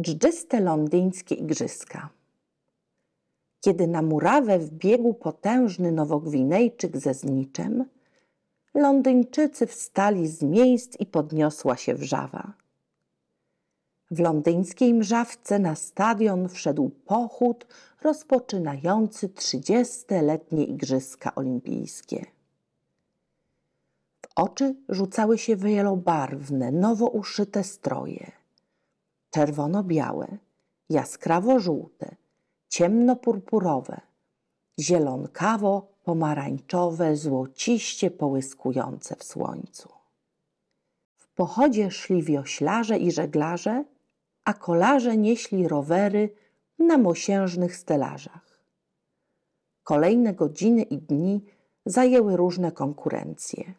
dżdżyste londyńskie igrzyska. Kiedy na murawę wbiegł potężny nowogwinejczyk ze zniczem, Londyńczycy wstali z miejsc i podniosła się wrzawa. W londyńskiej mrzawce na stadion wszedł pochód rozpoczynający 30-letnie Igrzyska Olimpijskie. W oczy rzucały się wielobarwne, nowo uszyte stroje czerwono-białe, jaskrawo-żółte, ciemno-purpurowe, zielonkawo-pomarańczowe, złociście połyskujące w słońcu. W pochodzie szli wioślarze i żeglarze, a kolarze nieśli rowery na mosiężnych stelażach. Kolejne godziny i dni zajęły różne konkurencje.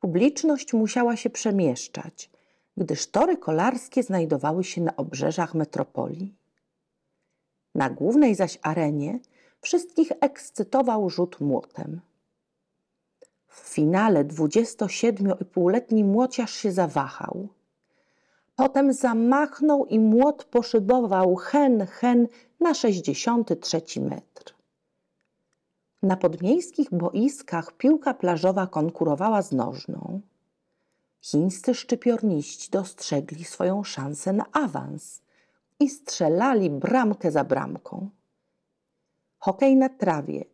Publiczność musiała się przemieszczać – gdyż tory kolarskie znajdowały się na obrzeżach metropolii. Na głównej zaś arenie wszystkich ekscytował rzut młotem. W finale 27,5-letni młociarz się zawahał. Potem zamachnął i młot poszybował hen, hen na 63 metr. Na podmiejskich boiskach piłka plażowa konkurowała z nożną chińscy szczypiorniści dostrzegli swoją szansę na awans i strzelali bramkę za bramką. Hokej na trawie,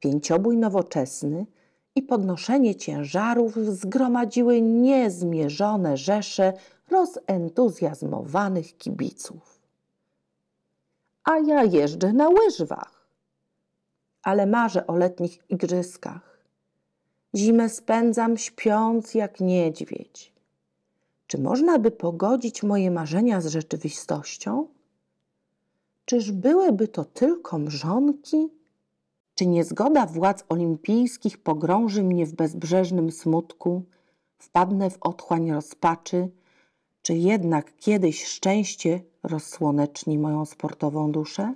pięciobój nowoczesny i podnoszenie ciężarów zgromadziły niezmierzone rzesze rozentuzjazmowanych kibiców. A ja jeżdżę na łyżwach, ale marzę o letnich igrzyskach Zimę spędzam śpiąc jak niedźwiedź. Czy można by pogodzić moje marzenia z rzeczywistością? Czyż byłyby to tylko mrzonki? Czy niezgoda władz olimpijskich pogrąży mnie w bezbrzeżnym smutku? Wpadnę w otchłań rozpaczy? Czy jednak kiedyś szczęście rozsłoneczni moją sportową duszę?